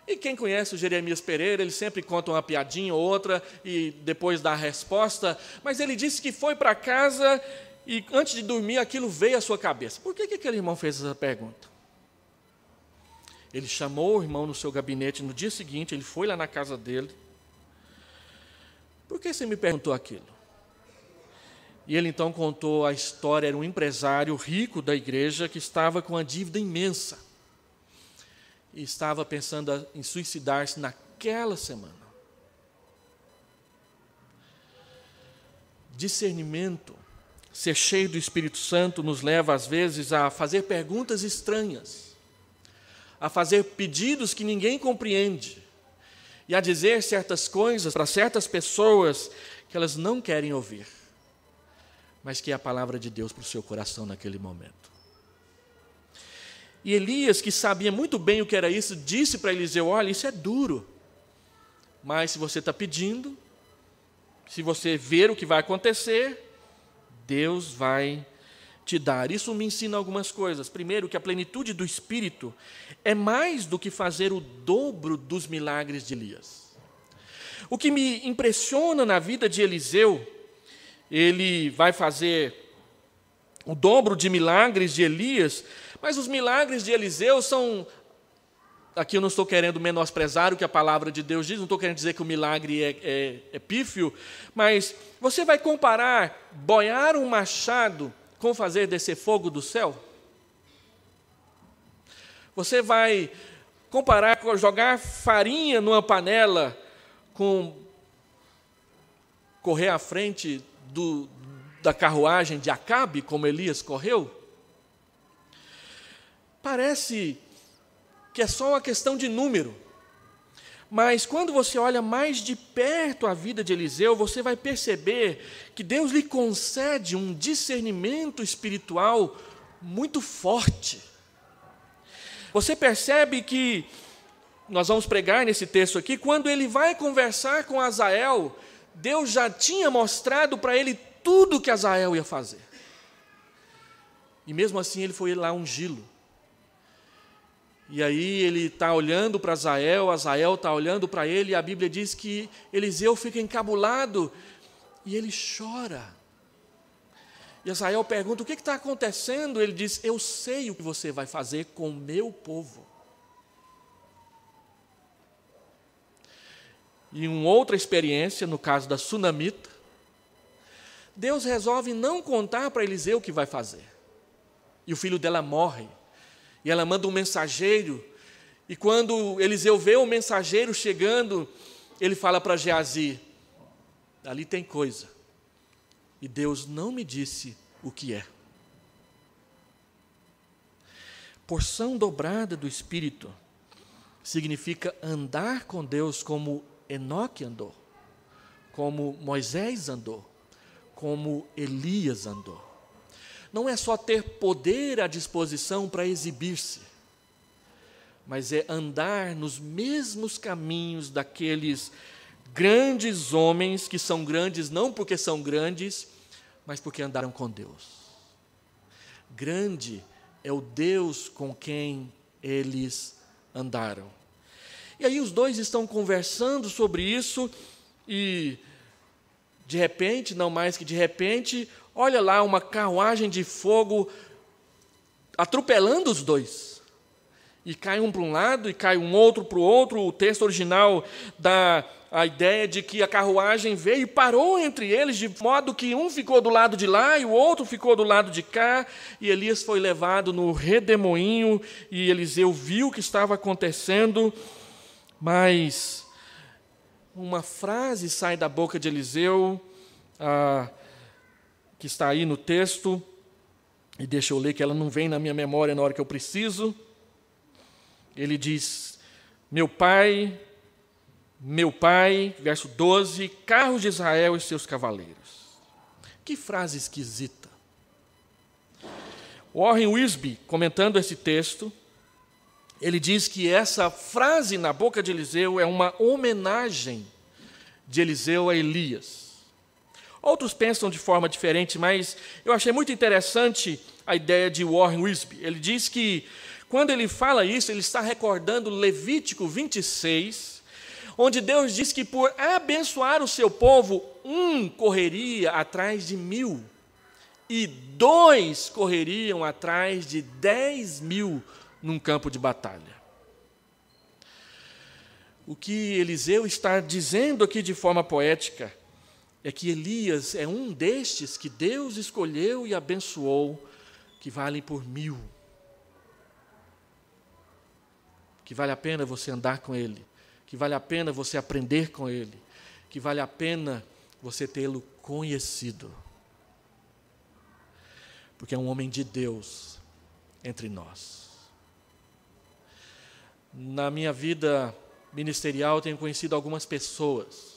E quem conhece o Jeremias Pereira, ele sempre conta uma piadinha ou outra e depois dá a resposta, mas ele disse que foi para casa e antes de dormir aquilo veio à sua cabeça. Por que, que aquele irmão fez essa pergunta? Ele chamou o irmão no seu gabinete no dia seguinte, ele foi lá na casa dele. Por que você me perguntou aquilo? E ele então contou a história, era um empresário rico da igreja que estava com uma dívida imensa e estava pensando em suicidar-se naquela semana. Discernimento, ser cheio do Espírito Santo, nos leva às vezes a fazer perguntas estranhas, a fazer pedidos que ninguém compreende e a dizer certas coisas para certas pessoas que elas não querem ouvir, mas que é a palavra de Deus para o seu coração naquele momento. E Elias, que sabia muito bem o que era isso, disse para Eliseu: Olha, isso é duro. Mas se você está pedindo, se você ver o que vai acontecer, Deus vai te dar. Isso me ensina algumas coisas. Primeiro, que a plenitude do Espírito é mais do que fazer o dobro dos milagres de Elias. O que me impressiona na vida de Eliseu, ele vai fazer o dobro de milagres de Elias, mas os milagres de Eliseu são. Aqui eu não estou querendo menosprezar o que a palavra de Deus diz, não estou querendo dizer que o milagre é, é, é pífio, mas você vai comparar boiar um machado com fazer descer fogo do céu? Você vai comparar jogar farinha numa panela com correr à frente do, da carruagem de Acabe, como Elias correu? parece que é só uma questão de número. Mas quando você olha mais de perto a vida de Eliseu, você vai perceber que Deus lhe concede um discernimento espiritual muito forte. Você percebe que, nós vamos pregar nesse texto aqui, quando ele vai conversar com Azael, Deus já tinha mostrado para ele tudo que Azael ia fazer. E mesmo assim ele foi lá ungilo. Um e aí ele está olhando para Azael, Azael está olhando para ele, e a Bíblia diz que Eliseu fica encabulado e ele chora. E Azael pergunta: O que está acontecendo? Ele diz: Eu sei o que você vai fazer com o meu povo. E uma outra experiência, no caso da Sunamita, Deus resolve não contar para Eliseu o que vai fazer. E o filho dela morre. E ela manda um mensageiro. E quando Eliseu vê o mensageiro chegando, ele fala para Geazi: Ali tem coisa. E Deus não me disse o que é. Porção dobrada do Espírito significa andar com Deus como Enoque andou, como Moisés andou, como Elias andou não é só ter poder à disposição para exibir-se, mas é andar nos mesmos caminhos daqueles grandes homens que são grandes não porque são grandes, mas porque andaram com Deus. Grande é o Deus com quem eles andaram. E aí os dois estão conversando sobre isso e de repente, não mais que de repente, olha lá uma carruagem de fogo atropelando os dois. E cai um para um lado e cai um outro para o outro. O texto original dá a ideia de que a carruagem veio e parou entre eles, de modo que um ficou do lado de lá e o outro ficou do lado de cá. E Elias foi levado no redemoinho e Eliseu viu o que estava acontecendo, mas uma frase sai da boca de Eliseu, ah, que está aí no texto, e deixa eu ler que ela não vem na minha memória na hora que eu preciso. Ele diz: Meu pai, meu pai, verso 12, carros de Israel e seus cavaleiros. Que frase esquisita. Warren Wisby, comentando esse texto, ele diz que essa frase na boca de Eliseu é uma homenagem de Eliseu a Elias. Outros pensam de forma diferente, mas eu achei muito interessante a ideia de Warren Wisby. Ele diz que quando ele fala isso, ele está recordando Levítico 26, onde Deus diz que por abençoar o seu povo, um correria atrás de mil, e dois correriam atrás de dez mil num campo de batalha. O que Eliseu está dizendo aqui de forma poética é que Elias é um destes que Deus escolheu e abençoou, que valem por mil. Que vale a pena você andar com ele, que vale a pena você aprender com ele, que vale a pena você tê-lo conhecido. Porque é um homem de Deus entre nós. Na minha vida ministerial, tenho conhecido algumas pessoas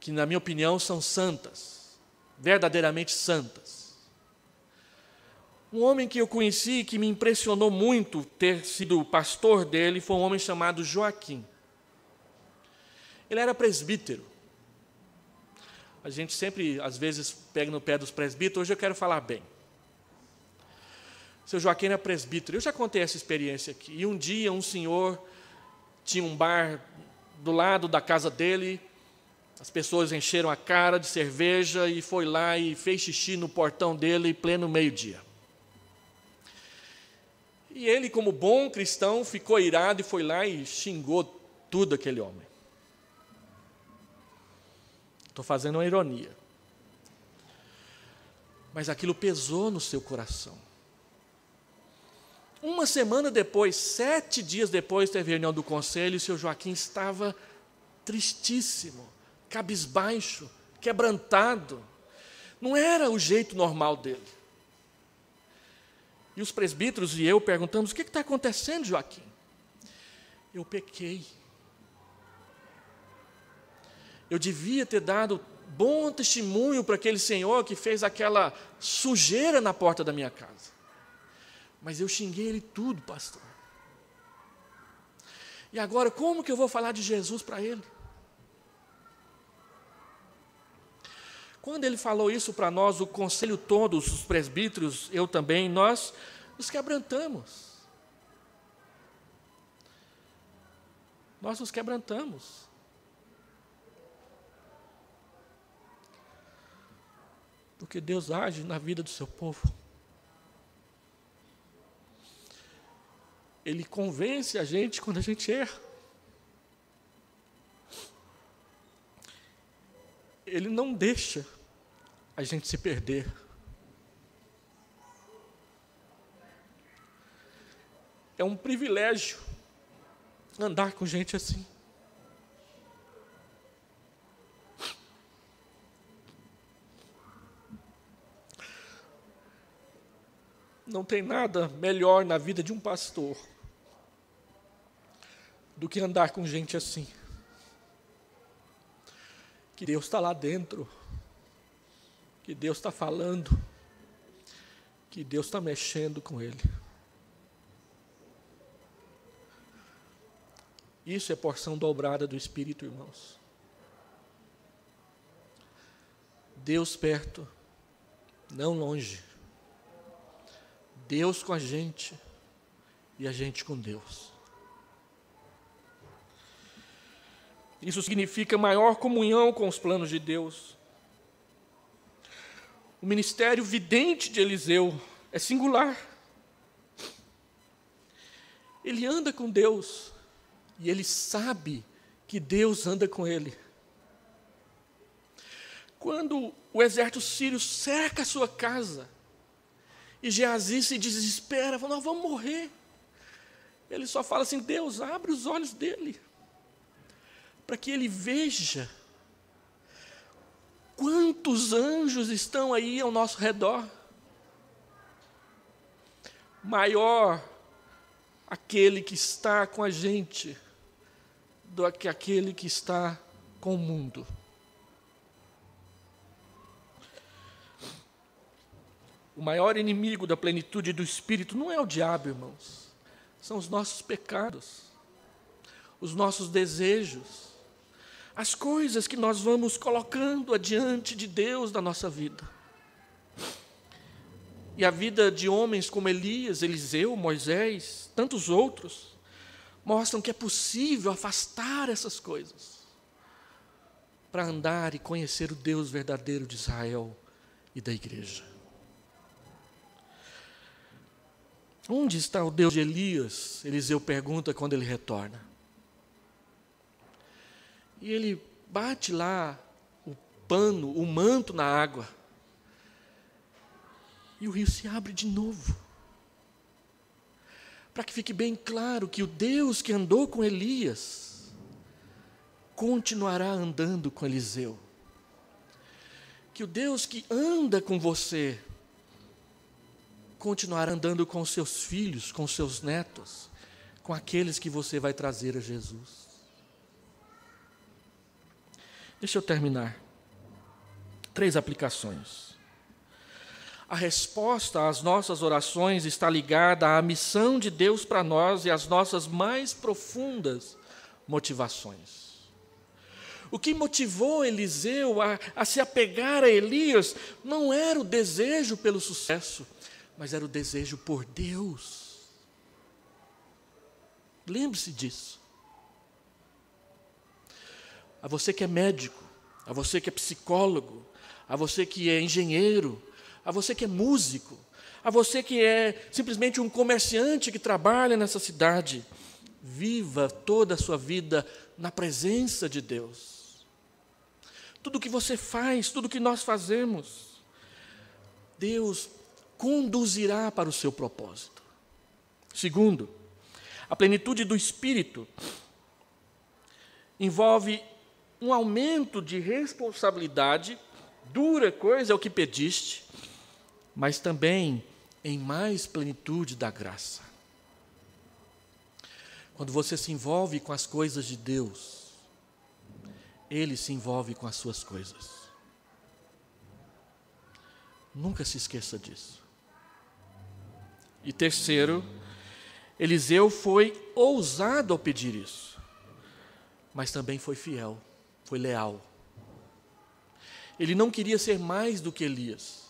que, na minha opinião, são santas, verdadeiramente santas. Um homem que eu conheci que me impressionou muito ter sido pastor dele foi um homem chamado Joaquim. Ele era presbítero. A gente sempre, às vezes, pega no pé dos presbíteros, hoje eu quero falar bem. Seu Joaquim era presbítero. Eu já contei essa experiência aqui. E um dia um senhor tinha um bar do lado da casa dele. As pessoas encheram a cara de cerveja e foi lá e fez xixi no portão dele pleno meio-dia. E ele, como bom cristão, ficou irado e foi lá e xingou tudo aquele homem. Estou fazendo uma ironia. Mas aquilo pesou no seu coração. Uma semana depois, sete dias depois, teve reunião do conselho e o seu Joaquim estava tristíssimo, cabisbaixo, quebrantado. Não era o jeito normal dele. E os presbíteros e eu perguntamos: o que é está acontecendo, Joaquim? Eu pequei. Eu devia ter dado bom testemunho para aquele senhor que fez aquela sujeira na porta da minha casa. Mas eu xinguei ele tudo, pastor. E agora, como que eu vou falar de Jesus para ele? Quando ele falou isso para nós, o conselho todos, os presbíteros, eu também, nós nos quebrantamos. Nós nos quebrantamos. Porque Deus age na vida do seu povo. ele convence a gente quando a gente erra. Ele não deixa a gente se perder. É um privilégio andar com gente assim. Não tem nada melhor na vida de um pastor do que andar com gente assim. Que Deus está lá dentro, que Deus está falando, que Deus está mexendo com ele. Isso é porção dobrada do Espírito, irmãos. Deus perto, não longe. Deus com a gente e a gente com Deus. Isso significa maior comunhão com os planos de Deus. O ministério vidente de Eliseu é singular. Ele anda com Deus e ele sabe que Deus anda com ele. Quando o exército sírio cerca a sua casa, e Geazi se desespera, fala, nós vamos morrer. Ele só fala assim, Deus, abre os olhos dele para que ele veja quantos anjos estão aí ao nosso redor. Maior aquele que está com a gente do que aquele que está com o mundo. O maior inimigo da plenitude do espírito não é o diabo, irmãos. São os nossos pecados, os nossos desejos, as coisas que nós vamos colocando adiante de Deus da nossa vida. E a vida de homens como Elias, Eliseu, Moisés, tantos outros, mostram que é possível afastar essas coisas para andar e conhecer o Deus verdadeiro de Israel e da igreja. Onde está o Deus de Elias? Eliseu pergunta quando ele retorna. E ele bate lá o pano, o manto na água. E o rio se abre de novo. Para que fique bem claro que o Deus que andou com Elias continuará andando com Eliseu. Que o Deus que anda com você continuará andando com seus filhos, com seus netos, com aqueles que você vai trazer a Jesus. Deixa eu terminar. Três aplicações. A resposta às nossas orações está ligada à missão de Deus para nós e às nossas mais profundas motivações. O que motivou Eliseu a, a, se apegar a Elias não era o desejo pelo sucesso, mas era o desejo por Deus. Lembre-se disso a você que é médico, a você que é psicólogo, a você que é engenheiro, a você que é músico, a você que é simplesmente um comerciante que trabalha nessa cidade. Viva toda a sua vida na presença de Deus. Tudo que você faz, tudo que nós fazemos, Deus conduzirá para o seu propósito. Segundo, a plenitude do espírito envolve um aumento de responsabilidade, dura coisa é o que pediste, mas também em mais plenitude da graça. Quando você se envolve com as coisas de Deus, Ele se envolve com as suas coisas. Nunca se esqueça disso. E terceiro, Eliseu foi ousado ao pedir isso, mas também foi fiel foi leal. Ele não queria ser mais do que Elias,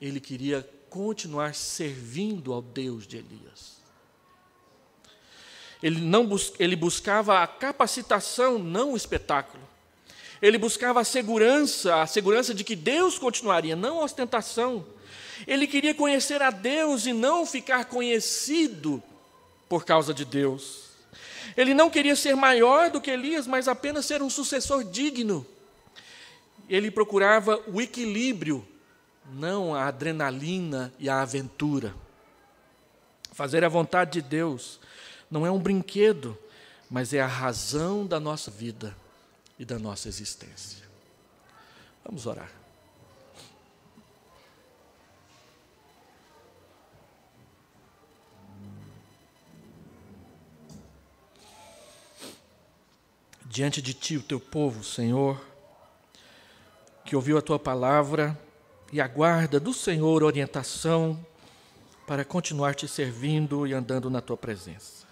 ele queria continuar servindo ao Deus de Elias. Ele, não bus ele buscava a capacitação, não o espetáculo. Ele buscava a segurança, a segurança de que Deus continuaria, não a ostentação. Ele queria conhecer a Deus e não ficar conhecido por causa de Deus. Ele não queria ser maior do que Elias, mas apenas ser um sucessor digno. Ele procurava o equilíbrio, não a adrenalina e a aventura. Fazer a vontade de Deus não é um brinquedo, mas é a razão da nossa vida e da nossa existência. Vamos orar. diante de ti, o teu povo, Senhor, que ouviu a tua palavra e aguarda do Senhor orientação para continuar te servindo e andando na tua presença.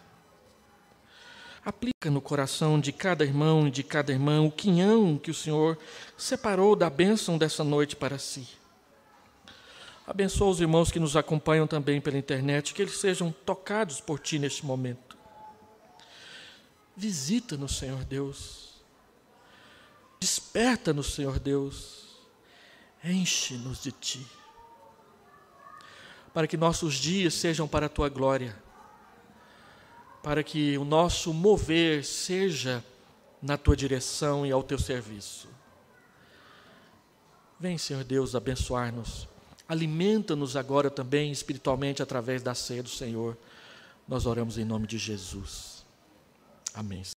Aplica no coração de cada irmão e de cada irmã o quinhão que o Senhor separou da bênção dessa noite para si. Abençoa os irmãos que nos acompanham também pela internet, que eles sejam tocados por ti neste momento. Visita-nos, Senhor Deus. Desperta-nos, Senhor Deus. Enche-nos de ti. Para que nossos dias sejam para a tua glória. Para que o nosso mover seja na tua direção e ao teu serviço. Vem, Senhor Deus, abençoar-nos. Alimenta-nos agora também espiritualmente através da ceia do Senhor. Nós oramos em nome de Jesus. Amém.